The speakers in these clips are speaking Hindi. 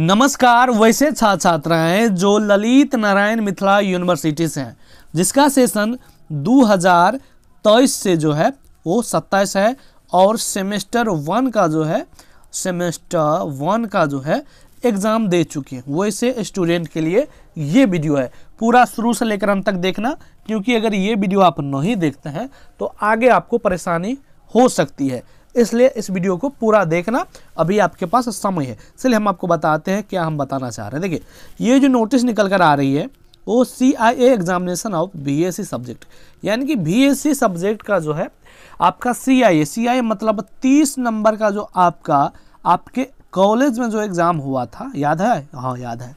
नमस्कार वैसे छात्र छात्राएं जो ललित नारायण मिथिला यूनिवर्सिटी से हैं जिसका सेशन 2023 से जो है वो 27 है और सेमेस्टर वन का जो है सेमेस्टर वन का जो है एग्ज़ाम दे चुके हैं वैसे स्टूडेंट के लिए ये वीडियो है पूरा शुरू से लेकर अंत तक देखना क्योंकि अगर ये वीडियो आप नहीं देखते हैं तो आगे आपको परेशानी हो सकती है इसलिए इस वीडियो को पूरा देखना अभी आपके पास समय है इसलिए हम आपको बताते हैं क्या हम बताना चाह रहे हैं देखिए ये जो नोटिस निकल कर आ रही है वो C I A examination of B S C subject यानी कि बी एस सी सब्जेक्ट का जो है आपका सी आई ए सी आई मतलब तीस नंबर का जो आपका आपके कॉलेज में जो एग्ज़ाम हुआ था याद है हाँ याद है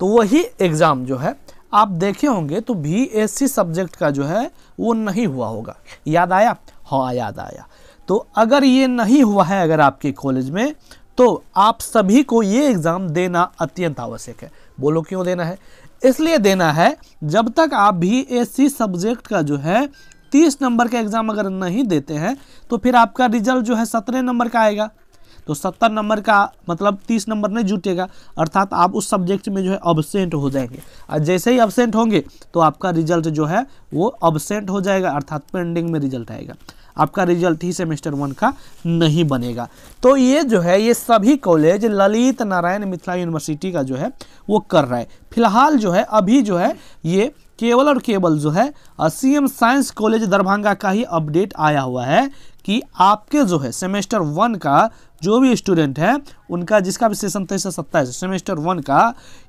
तो वही एग्ज़ाम जो है आप देखे होंगे तो बी एस सी सब्जेक्ट का जो है वो नहीं हुआ होगा याद आया हाँ याद आया तो अगर ये नहीं हुआ है अगर आपके कॉलेज में तो आप सभी को ये एग्ज़ाम देना अत्यंत आवश्यक है बोलो क्यों देना है इसलिए देना है जब तक आप भी एसी सब्जेक्ट का जो है तीस नंबर का एग्ज़ाम अगर नहीं देते हैं तो फिर आपका रिजल्ट जो है सत्रह नंबर का आएगा तो सत्तर नंबर का मतलब तीस नंबर नहीं जुटेगा अर्थात आप उस सब्जेक्ट में जो है अबसेंट हो जाएंगे और जैसे ही अबसेंट होंगे तो आपका रिजल्ट जो है वो अबसेंट हो जाएगा अर्थात पेंडिंग में रिजल्ट आएगा आपका रिजल्ट ही सेमेस्टर वन का नहीं बनेगा तो ये जो है ये सभी कॉलेज ललित नारायण मिथिला यूनिवर्सिटी का जो है वो कर रहा है फिलहाल जो है अभी जो है ये केवल और केवल जो है सीएम साइंस कॉलेज दरभंगा का ही अपडेट आया हुआ है कि आपके जो है सेमेस्टर वन का जो भी स्टूडेंट है उनका जिसका भी सेशन तेईस सौ सत्ताईस सेमेस्टर वन का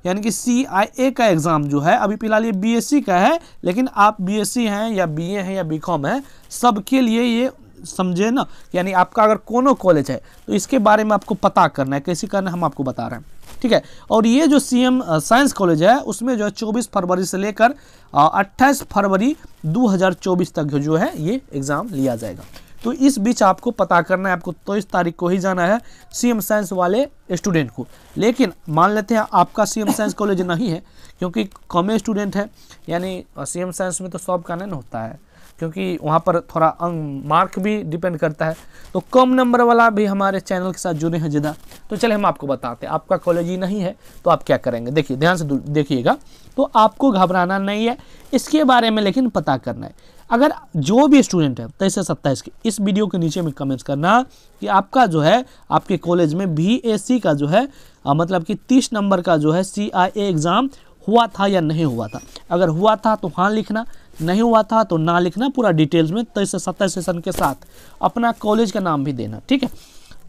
यानी कि सी आई ए का एग्ज़ाम जो है अभी फिलहाल ये बी एस सी का है लेकिन आप बी एस सी हैं या बी ए हैं या बी कॉम है सबके लिए ये समझे ना यानी आपका अगर कोनो कॉलेज है तो इसके बारे में आपको पता करना है कैसे करना है हम आपको बता रहे हैं ठीक है और ये जो सीएम साइंस कॉलेज है उसमें जो है चौबीस फरवरी से लेकर अट्ठाईस फरवरी दो तक जो है ये एग्ज़ाम लिया जाएगा तो इस बीच आपको पता करना है आपको तेईस तो इस तारीख को ही जाना है सीएम साइंस वाले स्टूडेंट को लेकिन मान लेते हैं आपका सीएम साइंस कॉलेज नहीं है क्योंकि कमे स्टूडेंट है यानी सीएम साइंस में तो सब का नहीं होता है क्योंकि वहाँ पर थोड़ा अंक मार्क भी डिपेंड करता है तो कम नंबर वाला भी हमारे चैनल के साथ जुड़े हैं जिदा तो चले हम आपको बताते हैं आपका कॉलेज ही नहीं है तो आप क्या करेंगे देखिए ध्यान से देखिएगा तो आपको घबराना नहीं है इसके बारे में लेकिन पता करना है अगर जो भी स्टूडेंट है तेईस से सत्ताईस के इस वीडियो के नीचे में कमेंट्स करना कि आपका जो है आपके कॉलेज में बी का जो है आ, मतलब कि तीस नंबर का जो है सी एग्ज़ाम हुआ था या नहीं हुआ था अगर हुआ था तो हाँ लिखना नहीं हुआ था तो ना लिखना पूरा डिटेल्स में तेईस से सत्तर सेशन के साथ अपना कॉलेज का नाम भी देना ठीक है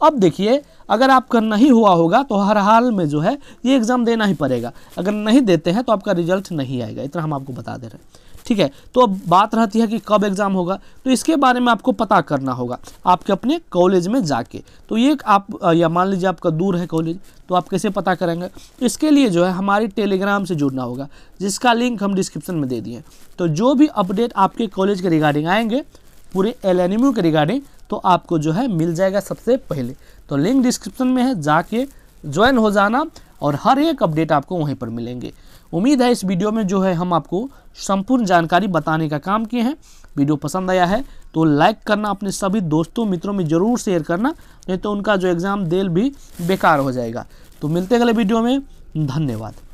अब देखिए अगर आपका नहीं हुआ होगा तो हर हाल में जो है ये एग्ज़ाम देना ही पड़ेगा अगर नहीं देते हैं तो आपका रिजल्ट नहीं आएगा इतना हम आपको बता दे रहे हैं ठीक है तो अब बात रहती है कि कब एग्ज़ाम होगा तो इसके बारे में आपको पता करना होगा आपके अपने कॉलेज में जाके तो ये आप या मान लीजिए आपका दूर है कॉलेज तो आप कैसे पता करेंगे इसके लिए जो है हमारी टेलीग्राम से जुड़ना होगा जिसका लिंक हम डिस्क्रिप्शन में दे दिए तो जो भी अपडेट आपके कॉलेज के रिगार्डिंग आएंगे पूरे एल के रिगार्डिंग तो आपको जो है मिल जाएगा सबसे पहले तो लिंक डिस्क्रिप्शन में है जाके ज्वाइन हो जाना और हर एक अपडेट आपको वहीं पर मिलेंगे उम्मीद है इस वीडियो में जो है हम आपको संपूर्ण जानकारी बताने का काम किए हैं वीडियो पसंद आया है तो लाइक करना अपने सभी दोस्तों मित्रों में ज़रूर शेयर करना नहीं तो उनका जो एग्ज़ाम दिल भी बेकार हो जाएगा तो मिलते अगले वीडियो में धन्यवाद